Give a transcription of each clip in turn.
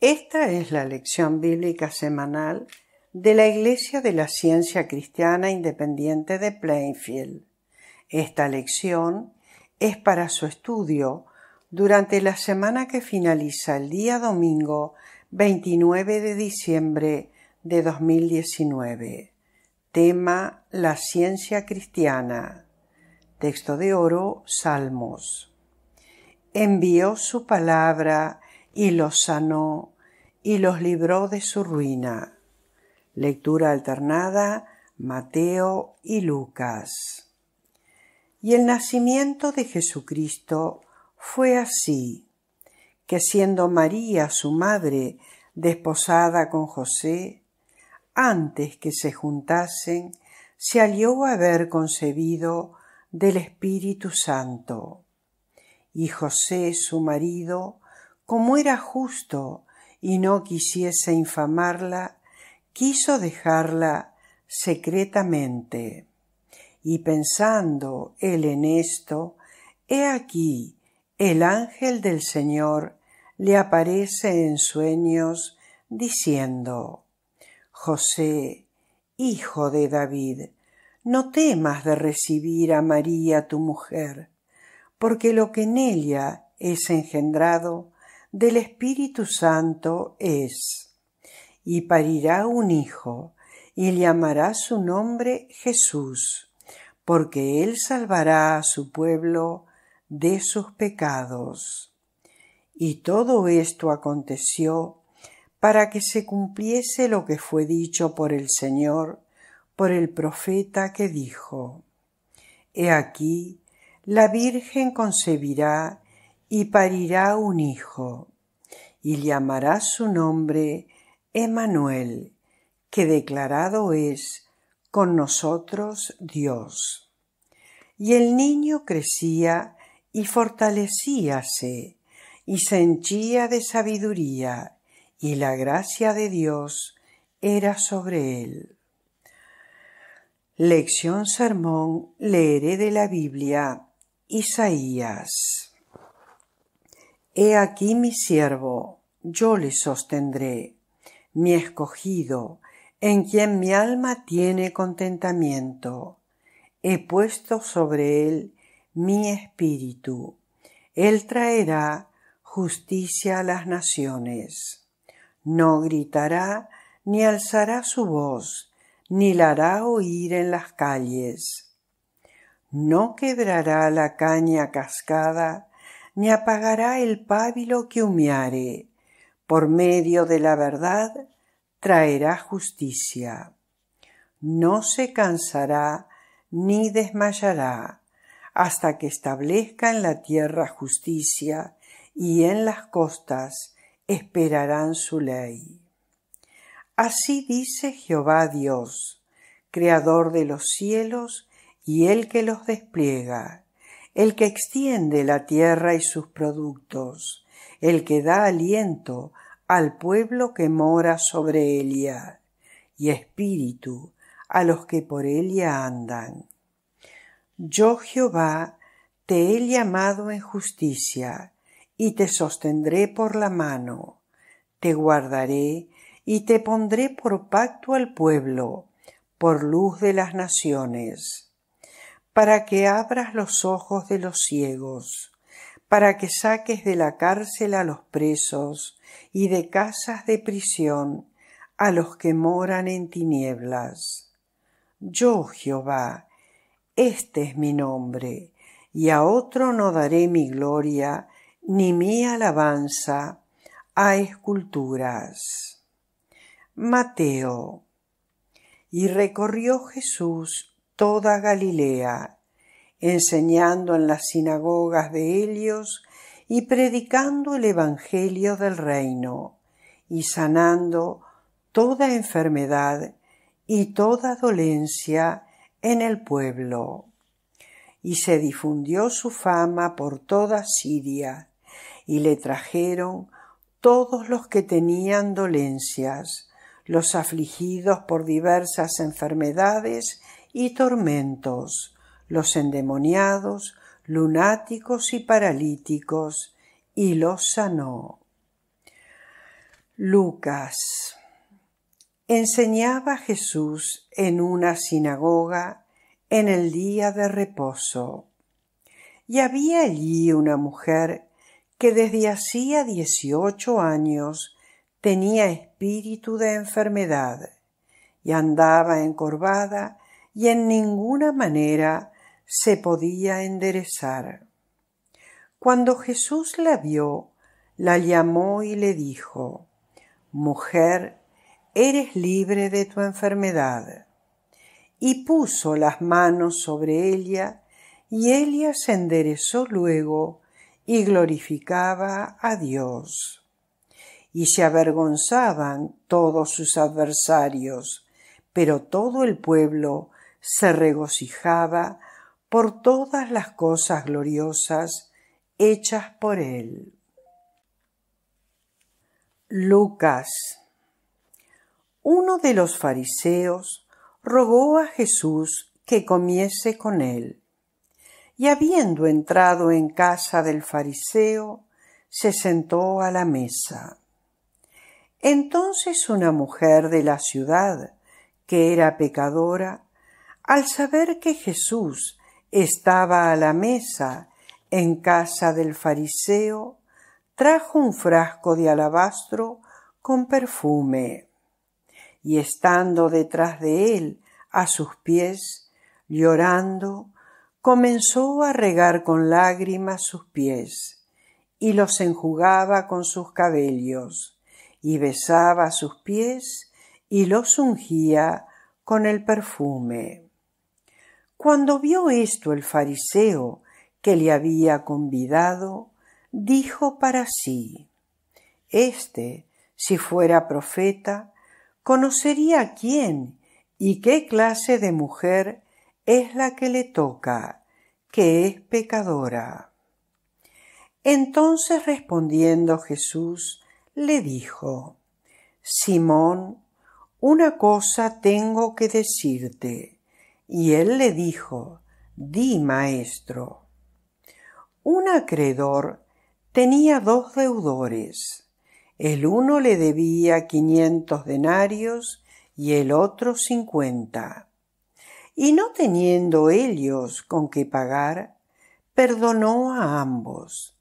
Esta es la lección bíblica semanal de la Iglesia de la Ciencia Cristiana Independiente de Plainfield. Esta lección es para su estudio durante la semana que finaliza el día domingo 29 de diciembre de 2019. Tema La ciencia cristiana. Texto de oro Salmos. Envió su palabra y los sanó y los libró de su ruina. Lectura alternada Mateo y Lucas. Y el nacimiento de Jesucristo fue así, que siendo María su madre desposada con José, antes que se juntasen, se a haber concebido del Espíritu Santo. Y José su marido, como era justo y no quisiese infamarla, quiso dejarla secretamente. Y pensando él en esto, he aquí el ángel del Señor le aparece en sueños diciendo José, hijo de David, no temas de recibir a María tu mujer, porque lo que en ella es engendrado del Espíritu Santo es, y parirá un hijo, y llamará su nombre Jesús, porque él salvará a su pueblo de sus pecados. Y todo esto aconteció para que se cumpliese lo que fue dicho por el Señor, por el profeta que dijo, He aquí, la Virgen concebirá y parirá un hijo, y llamará su nombre Emanuel, que declarado es con nosotros Dios. Y el niño crecía y fortalecíase, y se de sabiduría, y la gracia de Dios era sobre él. Lección Sermón leeré de la Biblia Isaías. He aquí mi siervo, yo le sostendré, mi escogido, en quien mi alma tiene contentamiento. He puesto sobre él mi espíritu. Él traerá justicia a las naciones. No gritará, ni alzará su voz, ni la hará oír en las calles. No quebrará la caña cascada, ni apagará el pábilo que humeare. Por medio de la verdad traerá justicia. No se cansará ni desmayará hasta que establezca en la tierra justicia y en las costas esperarán su ley. Así dice Jehová Dios, creador de los cielos y el que los despliega el que extiende la tierra y sus productos, el que da aliento al pueblo que mora sobre ella, y espíritu a los que por ella andan. Yo Jehová te he llamado en justicia, y te sostendré por la mano, te guardaré y te pondré por pacto al pueblo, por luz de las naciones para que abras los ojos de los ciegos, para que saques de la cárcel a los presos y de casas de prisión a los que moran en tinieblas. Yo, Jehová, este es mi nombre, y a otro no daré mi gloria, ni mi alabanza a esculturas. Mateo. Y recorrió Jesús toda Galilea, enseñando en las sinagogas de Helios y predicando el Evangelio del reino, y sanando toda enfermedad y toda dolencia en el pueblo. Y se difundió su fama por toda Siria, y le trajeron todos los que tenían dolencias, los afligidos por diversas enfermedades y tormentos, los endemoniados, lunáticos y paralíticos, y los sanó. Lucas Enseñaba Jesús en una sinagoga en el día de reposo. Y había allí una mujer que desde hacía dieciocho años tenía espíritu de enfermedad y andaba encorvada y en ninguna manera se podía enderezar. Cuando Jesús la vio, la llamó y le dijo Mujer, eres libre de tu enfermedad. Y puso las manos sobre ella, y ella se enderezó luego y glorificaba a Dios. Y se avergonzaban todos sus adversarios, pero todo el pueblo se regocijaba por todas las cosas gloriosas hechas por él. Lucas Uno de los fariseos rogó a Jesús que comiese con él, y habiendo entrado en casa del fariseo, se sentó a la mesa. Entonces una mujer de la ciudad, que era pecadora, al saber que Jesús estaba a la mesa en casa del fariseo, trajo un frasco de alabastro con perfume y estando detrás de él a sus pies, llorando, comenzó a regar con lágrimas sus pies y los enjugaba con sus cabellos y besaba sus pies y los ungía con el perfume. Cuando vio esto el fariseo que le había convidado, dijo para sí, Este, si fuera profeta, conocería quién y qué clase de mujer es la que le toca, que es pecadora. Entonces respondiendo Jesús, le dijo, Simón, una cosa tengo que decirte y él le dijo, Di, maestro. Un acreedor tenía dos deudores. El uno le debía quinientos denarios y el otro cincuenta. Y no teniendo ellos con qué pagar, perdonó a ambos.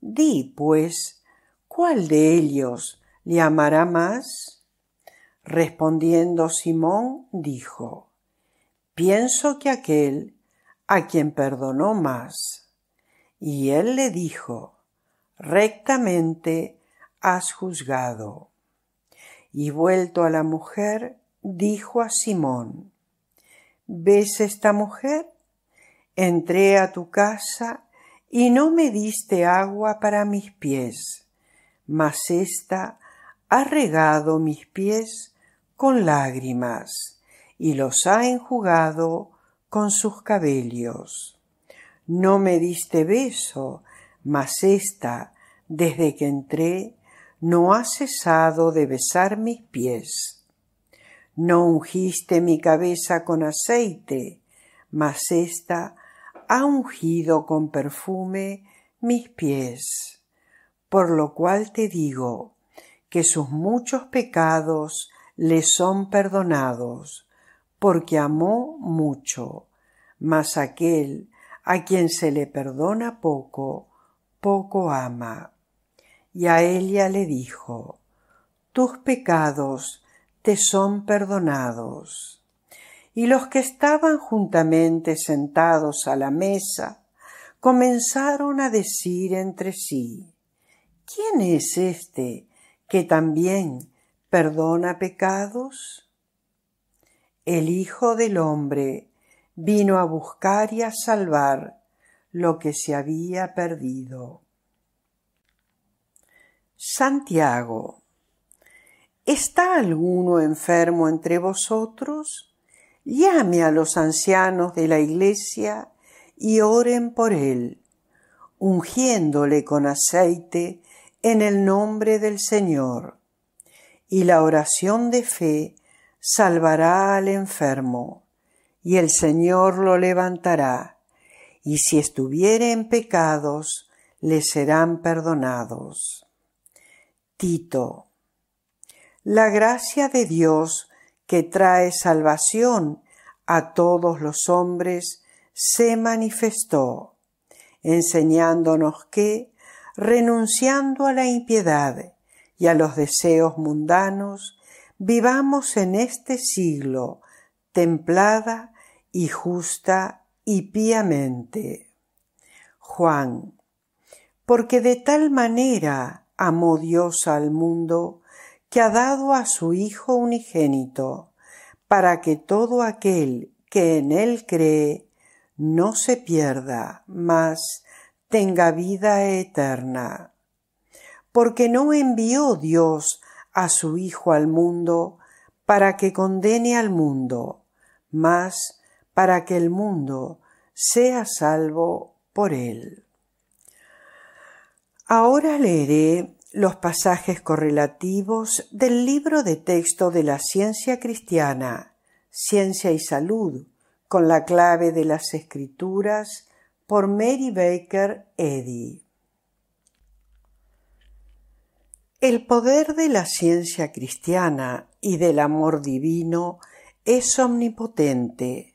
Di, pues, ¿cuál de ellos le amará más? Respondiendo Simón, dijo, pienso que aquel a quien perdonó más. Y él le dijo, rectamente has juzgado. Y vuelto a la mujer, dijo a Simón, ¿ves esta mujer? Entré a tu casa y no me diste agua para mis pies, mas ésta ha regado mis pies con lágrimas y los ha enjugado con sus cabellos. No me diste beso, mas ésta, desde que entré, no ha cesado de besar mis pies. No ungiste mi cabeza con aceite, mas ésta ha ungido con perfume mis pies. Por lo cual te digo que sus muchos pecados le son perdonados, porque amó mucho. Mas aquel a quien se le perdona poco, poco ama. Y a ella le dijo, Tus pecados te son perdonados. Y los que estaban juntamente sentados a la mesa comenzaron a decir entre sí, ¿Quién es este que también perdona pecados? el Hijo del Hombre vino a buscar y a salvar lo que se había perdido. Santiago ¿Está alguno enfermo entre vosotros? Llame a los ancianos de la iglesia y oren por él, ungiéndole con aceite en el nombre del Señor. Y la oración de fe salvará al enfermo, y el Señor lo levantará, y si estuviere en pecados, le serán perdonados. Tito. La gracia de Dios que trae salvación a todos los hombres se manifestó, enseñándonos que, renunciando a la impiedad y a los deseos mundanos, vivamos en este siglo templada y justa y piamente. Juan, porque de tal manera amó Dios al mundo que ha dado a su Hijo unigénito, para que todo aquel que en él cree no se pierda, mas tenga vida eterna. Porque no envió Dios a su Hijo al mundo para que condene al mundo, mas para que el mundo sea salvo por él. Ahora leeré los pasajes correlativos del libro de texto de la ciencia cristiana, Ciencia y Salud, con la clave de las escrituras por Mary Baker Eddy. El poder de la ciencia cristiana y del amor divino es omnipotente,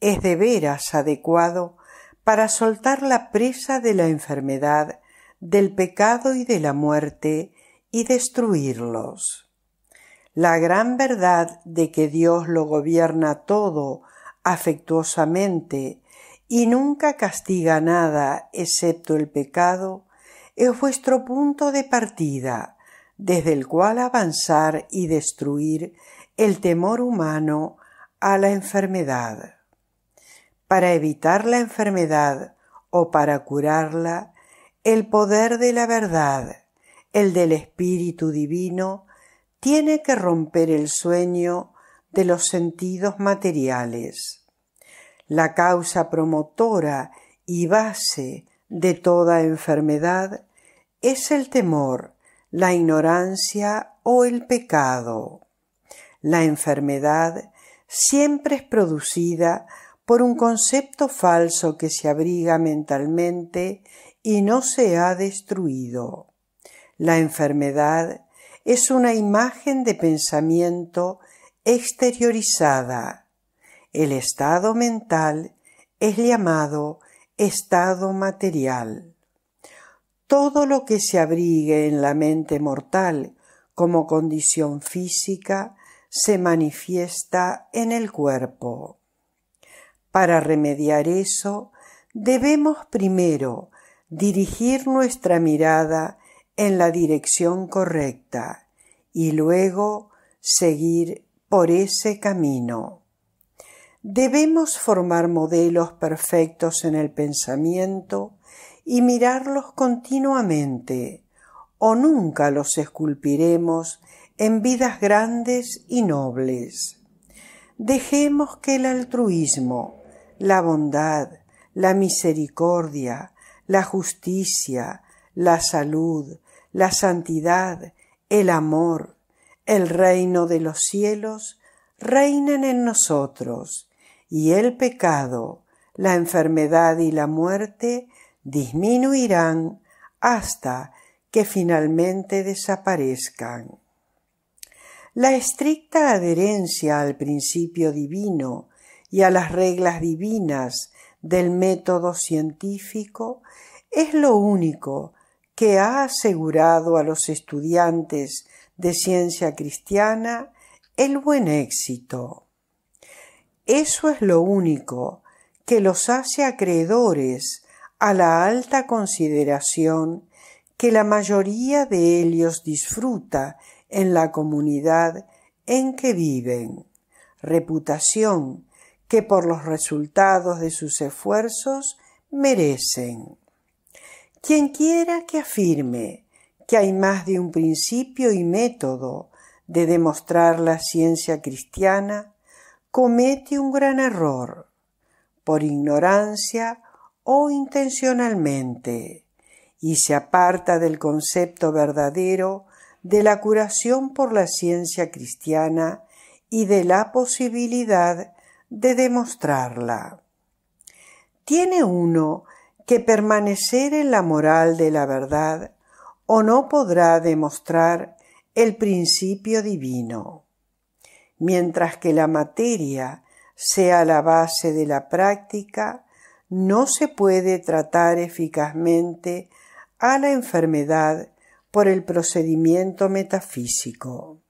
es de veras adecuado para soltar la presa de la enfermedad, del pecado y de la muerte y destruirlos. La gran verdad de que Dios lo gobierna todo afectuosamente y nunca castiga nada excepto el pecado es vuestro punto de partida desde el cual avanzar y destruir el temor humano a la enfermedad. Para evitar la enfermedad o para curarla, el poder de la verdad, el del Espíritu Divino, tiene que romper el sueño de los sentidos materiales. La causa promotora y base de toda enfermedad es el temor, la ignorancia o el pecado. La enfermedad siempre es producida por un concepto falso que se abriga mentalmente y no se ha destruido. La enfermedad es una imagen de pensamiento exteriorizada. El estado mental es llamado estado material todo lo que se abrigue en la mente mortal como condición física se manifiesta en el cuerpo. Para remediar eso, debemos primero dirigir nuestra mirada en la dirección correcta y luego seguir por ese camino. Debemos formar modelos perfectos en el pensamiento y mirarlos continuamente, o nunca los esculpiremos en vidas grandes y nobles. Dejemos que el altruismo, la bondad, la misericordia, la justicia, la salud, la santidad, el amor, el reino de los cielos reinen en nosotros, y el pecado, la enfermedad y la muerte disminuirán hasta que finalmente desaparezcan. La estricta adherencia al principio divino y a las reglas divinas del método científico es lo único que ha asegurado a los estudiantes de ciencia cristiana el buen éxito. Eso es lo único que los hace acreedores a la alta consideración que la mayoría de ellos disfruta en la comunidad en que viven, reputación que por los resultados de sus esfuerzos merecen. Quien quiera que afirme que hay más de un principio y método de demostrar la ciencia cristiana comete un gran error. Por ignorancia o intencionalmente, y se aparta del concepto verdadero de la curación por la ciencia cristiana y de la posibilidad de demostrarla. Tiene uno que permanecer en la moral de la verdad o no podrá demostrar el principio divino. Mientras que la materia sea la base de la práctica, no se puede tratar eficazmente a la enfermedad por el procedimiento metafísico.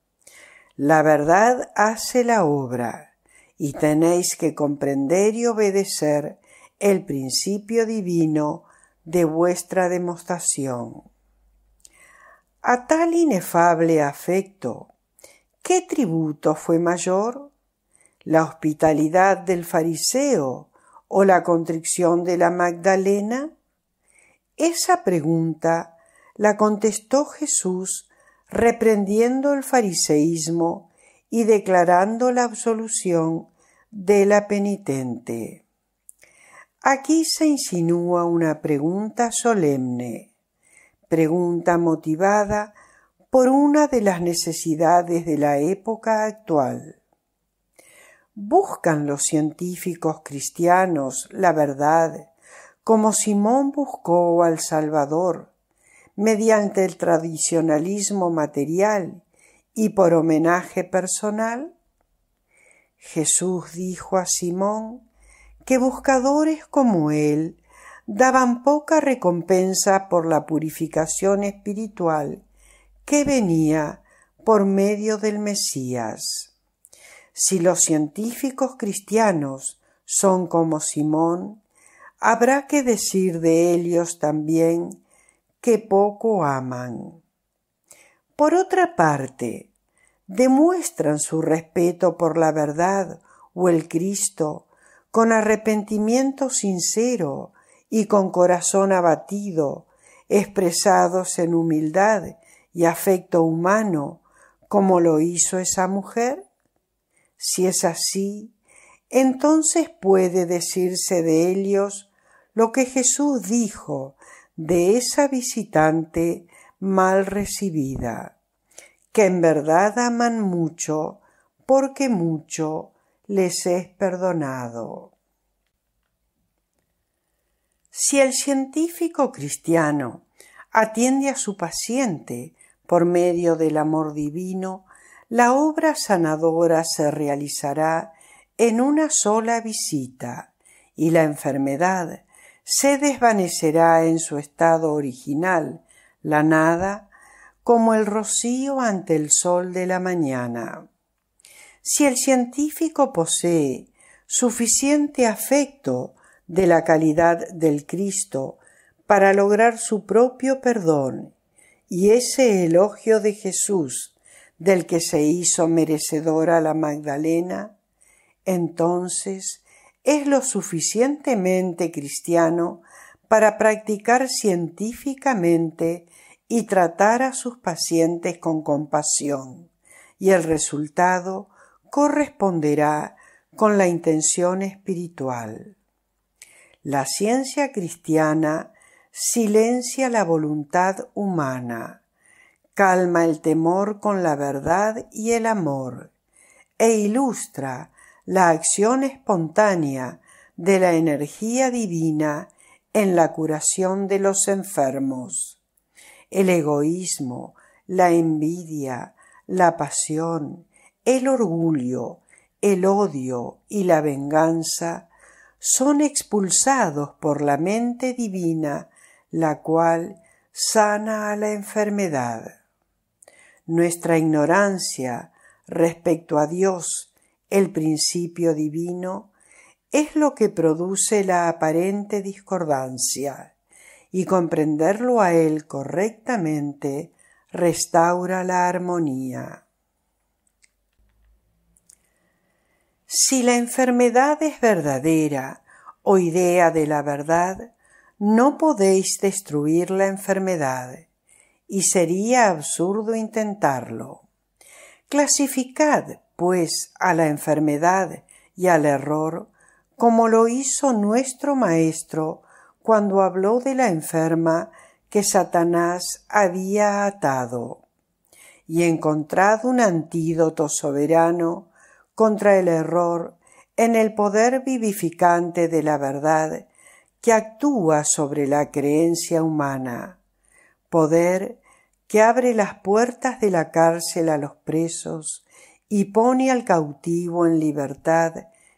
La verdad hace la obra y tenéis que comprender y obedecer el principio divino de vuestra demostración. A tal inefable afecto, ¿qué tributo fue mayor? ¿La hospitalidad del fariseo o la contrición de la Magdalena? Esa pregunta la contestó Jesús reprendiendo el fariseísmo y declarando la absolución de la penitente. Aquí se insinúa una pregunta solemne, pregunta motivada por una de las necesidades de la época actual buscan los científicos cristianos la verdad, como Simón buscó al Salvador, mediante el tradicionalismo material y por homenaje personal? Jesús dijo a Simón que buscadores como él daban poca recompensa por la purificación espiritual que venía por medio del Mesías. Si los científicos cristianos son como Simón, habrá que decir de ellos también que poco aman. Por otra parte, demuestran su respeto por la verdad o el Cristo con arrepentimiento sincero y con corazón abatido, expresados en humildad y afecto humano, como lo hizo esa mujer? Si es así, entonces puede decirse de ellos lo que Jesús dijo de esa visitante mal recibida, que en verdad aman mucho porque mucho les es perdonado. Si el científico cristiano atiende a su paciente por medio del amor divino, la obra sanadora se realizará en una sola visita y la enfermedad se desvanecerá en su estado original, la nada, como el rocío ante el sol de la mañana. Si el científico posee suficiente afecto de la calidad del Cristo para lograr su propio perdón y ese elogio de Jesús del que se hizo merecedora la Magdalena, entonces es lo suficientemente cristiano para practicar científicamente y tratar a sus pacientes con compasión, y el resultado corresponderá con la intención espiritual. La ciencia cristiana silencia la voluntad humana calma el temor con la verdad y el amor, e ilustra la acción espontánea de la energía divina en la curación de los enfermos. El egoísmo, la envidia, la pasión, el orgullo, el odio y la venganza son expulsados por la mente divina, la cual sana a la enfermedad nuestra ignorancia respecto a Dios, el principio divino, es lo que produce la aparente discordancia, y comprenderlo a él correctamente restaura la armonía. Si la enfermedad es verdadera o idea de la verdad, no podéis destruir la enfermedad y sería absurdo intentarlo. Clasificad, pues, a la enfermedad y al error como lo hizo nuestro Maestro cuando habló de la enferma que Satanás había atado y encontrad un antídoto soberano contra el error en el poder vivificante de la verdad que actúa sobre la creencia humana poder que abre las puertas de la cárcel a los presos y pone al cautivo en libertad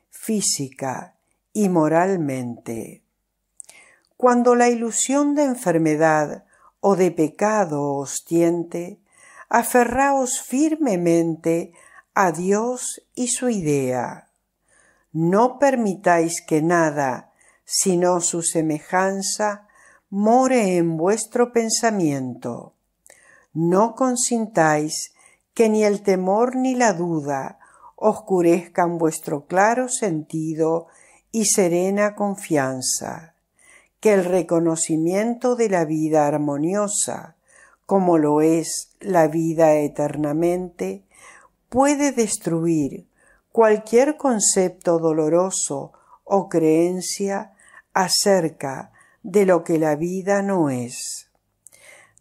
física y moralmente. Cuando la ilusión de enfermedad o de pecado os tiente, aferraos firmemente a Dios y su idea. No permitáis que nada, sino su semejanza, more en vuestro pensamiento. No consintáis que ni el temor ni la duda oscurezcan vuestro claro sentido y serena confianza, que el reconocimiento de la vida armoniosa, como lo es la vida eternamente, puede destruir cualquier concepto doloroso o creencia acerca de lo que la vida no es.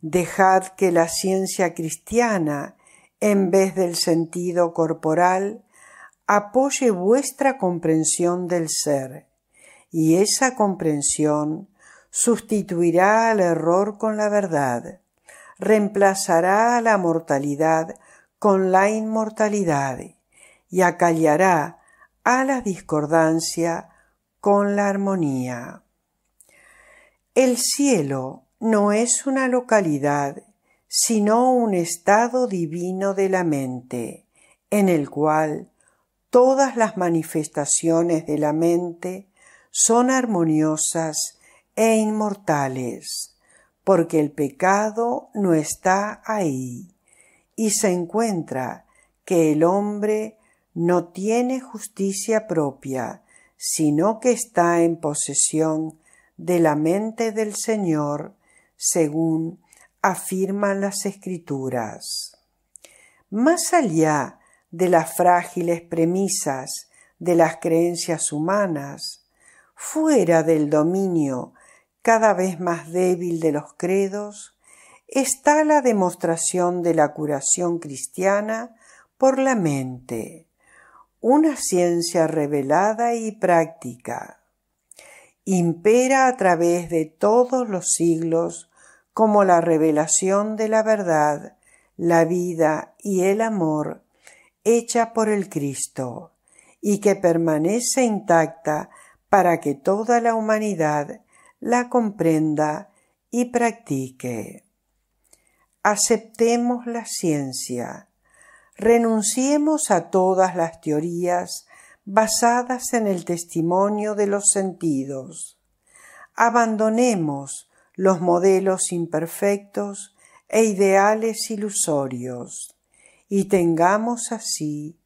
Dejad que la ciencia cristiana, en vez del sentido corporal, apoye vuestra comprensión del ser, y esa comprensión sustituirá al error con la verdad, reemplazará a la mortalidad con la inmortalidad y acallará a la discordancia con la armonía. El cielo no es una localidad, sino un estado divino de la mente, en el cual todas las manifestaciones de la mente son armoniosas e inmortales, porque el pecado no está ahí, y se encuentra que el hombre no tiene justicia propia, sino que está en posesión de la mente del Señor, según afirman las escrituras. Más allá de las frágiles premisas de las creencias humanas, fuera del dominio cada vez más débil de los credos, está la demostración de la curación cristiana por la mente, una ciencia revelada y práctica impera a través de todos los siglos como la revelación de la verdad, la vida y el amor hecha por el Cristo y que permanece intacta para que toda la humanidad la comprenda y practique. Aceptemos la ciencia, renunciemos a todas las teorías basadas en el testimonio de los sentidos. Abandonemos los modelos imperfectos e ideales ilusorios y tengamos así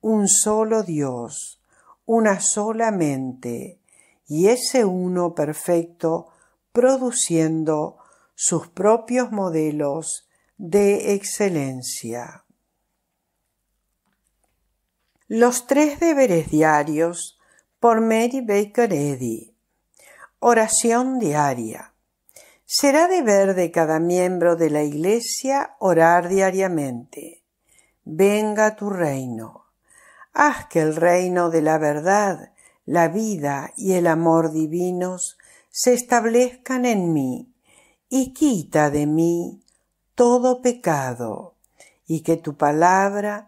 un solo Dios, una sola mente, y ese uno perfecto produciendo sus propios modelos de excelencia. Los tres deberes diarios por Mary Baker Eddy. Oración diaria. Será deber de cada miembro de la Iglesia orar diariamente. Venga tu reino. Haz que el reino de la verdad, la vida y el amor divinos se establezcan en mí y quita de mí todo pecado y que tu palabra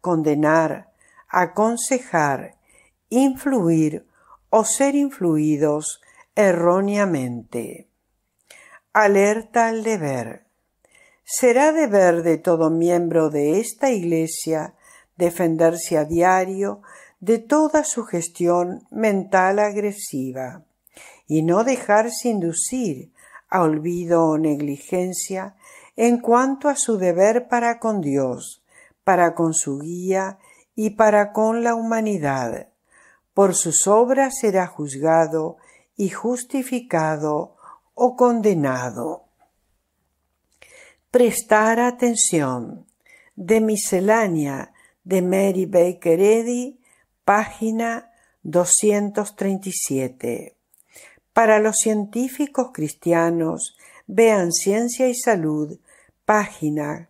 condenar, aconsejar, influir o ser influidos erróneamente. Alerta al deber. Será deber de todo miembro de esta Iglesia defenderse a diario de toda sugestión mental agresiva y no dejarse inducir a olvido o negligencia en cuanto a su deber para con Dios, para con su guía y para con la humanidad. Por sus obras será juzgado y justificado o condenado. Prestar atención. De miscelánea de Mary Baker Eddy, página 237. Para los científicos cristianos, vean Ciencia y Salud, página